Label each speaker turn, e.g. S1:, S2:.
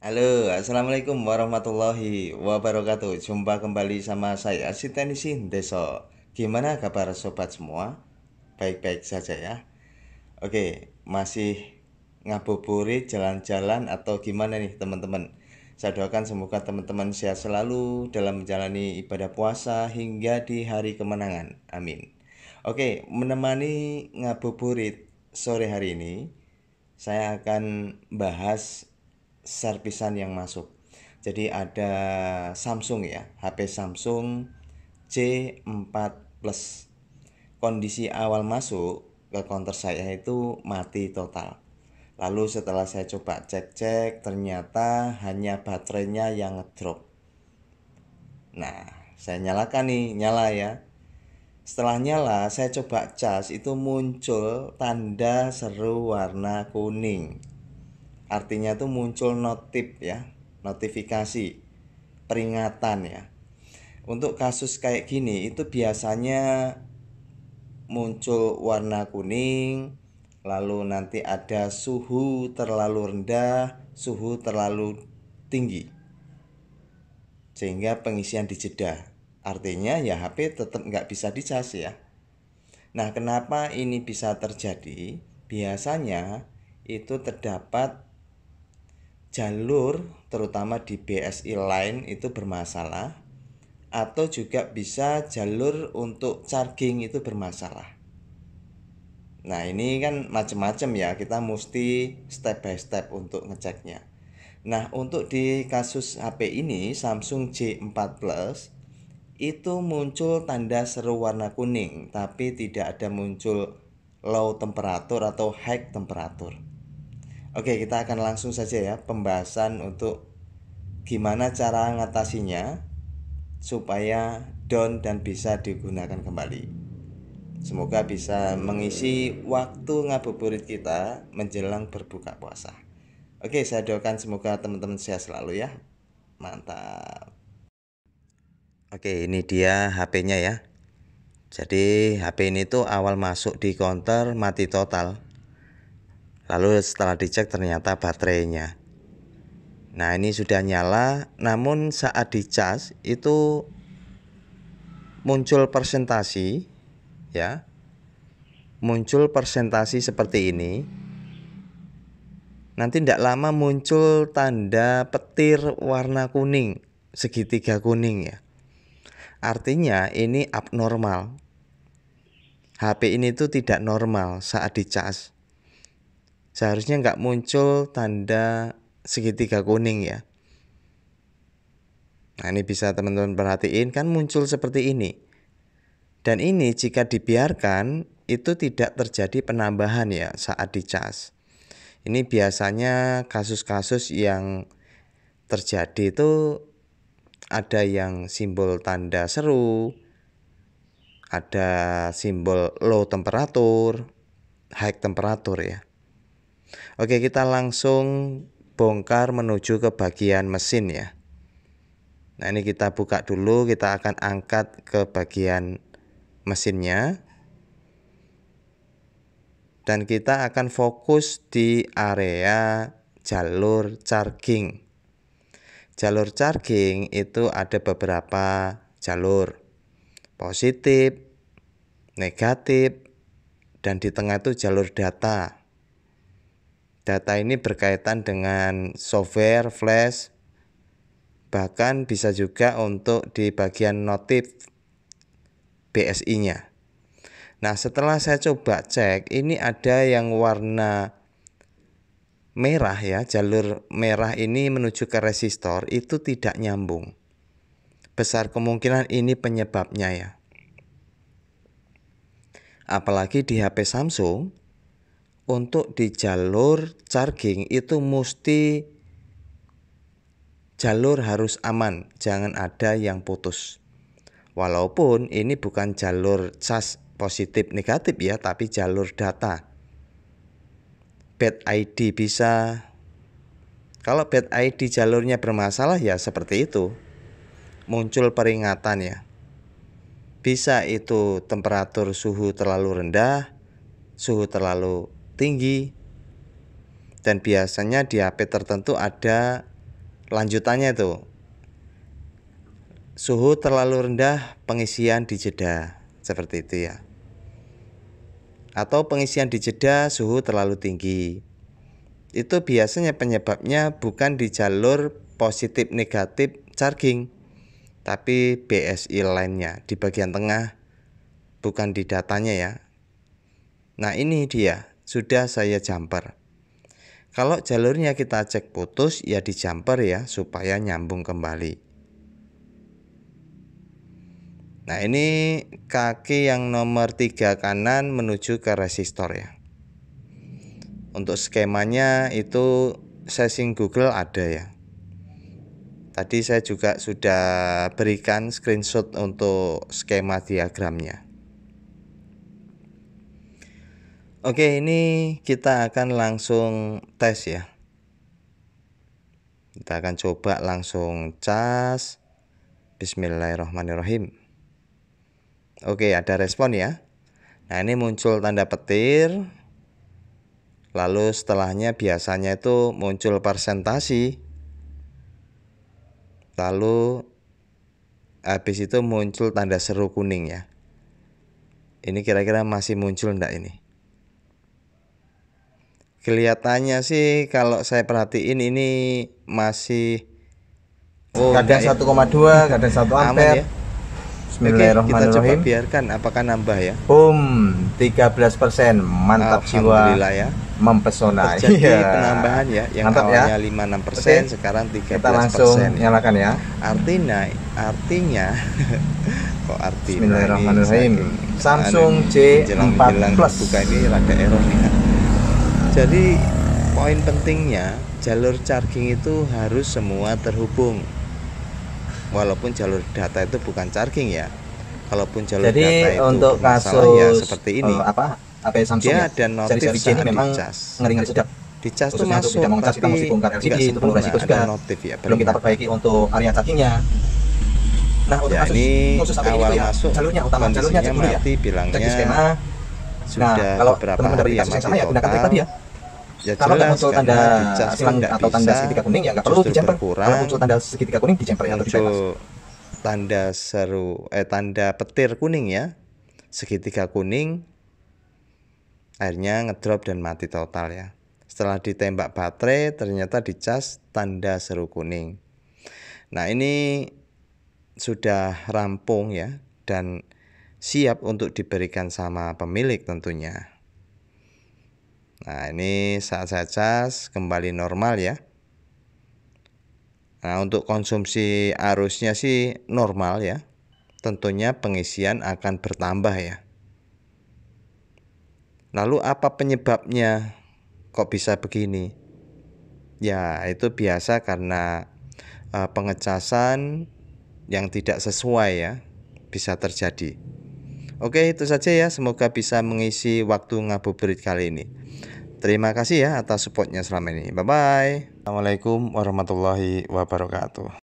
S1: Halo, Assalamualaikum warahmatullahi wabarakatuh Jumpa kembali sama saya, si Isin Deso Gimana kabar sobat semua? Baik-baik saja ya Oke, masih ngabuburit jalan-jalan atau gimana nih teman-teman Saya doakan semoga teman-teman sehat selalu dalam menjalani ibadah puasa hingga di hari kemenangan Amin Oke, menemani ngabuburit sore hari ini Saya akan bahas servisan yang masuk. Jadi ada Samsung ya, HP Samsung C4 Plus. Kondisi awal masuk ke counter saya itu mati total. Lalu setelah saya coba cek-cek ternyata hanya baterainya yang drop. Nah, saya nyalakan nih, nyala ya. Setelah nyala, saya coba cas itu muncul tanda seru warna kuning artinya itu muncul notif ya notifikasi peringatan ya untuk kasus kayak gini itu biasanya muncul warna kuning lalu nanti ada suhu terlalu rendah suhu terlalu tinggi sehingga pengisian dijeda artinya ya HP tetap nggak bisa dicas ya nah kenapa ini bisa terjadi biasanya itu terdapat jalur terutama di BSI line itu bermasalah atau juga bisa jalur untuk charging itu bermasalah. Nah, ini kan macam-macam ya, kita mesti step by step untuk ngeceknya. Nah, untuk di kasus HP ini Samsung J4 Plus itu muncul tanda seru warna kuning, tapi tidak ada muncul low temperatur atau high temperatur. Oke, kita akan langsung saja ya pembahasan untuk gimana cara ngatasinya supaya down dan bisa digunakan kembali. Semoga bisa mengisi waktu ngabuburit kita menjelang berbuka puasa. Oke, saya doakan semoga teman-teman sehat selalu ya. Mantap. Oke, ini dia HP-nya ya. Jadi HP ini tuh awal masuk di counter mati total Lalu setelah dicek ternyata baterainya. Nah, ini sudah nyala, namun saat dicas itu muncul persentasi ya. Muncul persentasi seperti ini. Nanti tidak lama muncul tanda petir warna kuning, segitiga kuning ya. Artinya ini abnormal. HP ini itu tidak normal saat dicas seharusnya nggak muncul tanda segitiga kuning ya. Nah ini bisa teman-teman perhatiin kan muncul seperti ini. Dan ini jika dibiarkan itu tidak terjadi penambahan ya saat dicas. Ini biasanya kasus-kasus yang terjadi itu ada yang simbol tanda seru, ada simbol low temperatur, high temperatur ya. Oke, kita langsung bongkar menuju ke bagian mesin ya. Nah, ini kita buka dulu, kita akan angkat ke bagian mesinnya. Dan kita akan fokus di area jalur charging. Jalur charging itu ada beberapa jalur. Positif, negatif, dan di tengah itu jalur data. Data ini berkaitan dengan software, flash, bahkan bisa juga untuk di bagian notif BSI-nya. Nah, setelah saya coba cek, ini ada yang warna merah ya, jalur merah ini menuju ke resistor itu tidak nyambung. Besar kemungkinan ini penyebabnya ya. Apalagi di HP Samsung, untuk di jalur charging itu mesti jalur harus aman, jangan ada yang putus. Walaupun ini bukan jalur cas positif negatif ya, tapi jalur data. Bad ID bisa. Kalau bad ID jalurnya bermasalah ya seperti itu. Muncul peringatan ya. Bisa itu temperatur suhu terlalu rendah, suhu terlalu tinggi dan biasanya di HP tertentu ada lanjutannya itu suhu terlalu rendah pengisian di jeda seperti itu ya atau pengisian di jeda suhu terlalu tinggi itu biasanya penyebabnya bukan di jalur positif negatif charging tapi BSI lainnya di bagian tengah bukan di datanya ya nah ini dia sudah saya jumper. Kalau jalurnya kita cek putus ya di jumper ya supaya nyambung kembali. Nah ini kaki yang nomor tiga kanan menuju ke resistor ya. Untuk skemanya itu sesing Google ada ya. Tadi saya juga sudah berikan screenshot untuk skema diagramnya. Oke, ini kita akan langsung tes ya. Kita akan coba langsung cas. Bismillahirrahmanirrahim. Oke, ada respon ya. Nah, ini muncul tanda petir. Lalu setelahnya biasanya itu muncul persentasi. Lalu habis itu muncul tanda seru kuning ya. Ini kira-kira masih muncul enggak ini? kelihatannya sih kalau saya perhatiin ini masih oh, kadang 1,2 ya? kadang 1 ampere ya? Bismillahirrahmanirrahim. Oke, kita coba biarkan apakah nambah ya. Boom, 13 mantap jiwa. ya. Mempesona. Terjadi ya. penambahan ya, yang mantap ya. awalnya ya. 5 6% Oke. sekarang 13 Kita langsung nyalakan ya. Artinya, artinya, kok artinya? Bismillahirrahmanirrahim. Ini, Samsung C4 anu, Plus. Buka ini rada error nih. Ya jadi poin pentingnya jalur charging itu harus semua terhubung walaupun jalur data itu bukan charging ya kalaupun jalur jadi, data itu untuk ya, kasus ya seperti eh, ini uh, apa apa ya, Samsung dia ya? ada notif seri ini memang dicas ngeringan sedap cas itu masuk tidak mengecas kita mesti bongkar LCD itu perlu resiko juga notif ya belum kita perbaiki untuk area chargingnya ya, nah untuk ya, kasus ini khusus awal ini ya, masuk jalurnya utama jalurnya dulu ya. bilangnya skema.
S2: nah, kalau beberapa sama ya mati tadi ya,
S1: ya kalau jelas, muncul tanda silang kan atau tanda segitiga kuning ya nggak perlu dicemper. kalau muncul tanda segitiga kuning dijemper yang dibebas tanda seru eh tanda petir kuning ya segitiga kuning airnya ngedrop dan mati total ya setelah ditembak baterai ternyata dicas tanda seru kuning nah ini sudah rampung ya dan siap untuk diberikan sama pemilik tentunya Nah ini saat saya cas kembali normal ya. Nah untuk konsumsi arusnya sih normal ya. Tentunya pengisian akan bertambah ya. Lalu apa penyebabnya kok bisa begini? Ya itu biasa karena eh, pengecasan yang tidak sesuai ya bisa terjadi. Oke, itu saja ya. Semoga bisa mengisi waktu ngabuburit kali ini. Terima kasih ya atas supportnya selama ini. Bye bye. Assalamualaikum warahmatullahi wabarakatuh.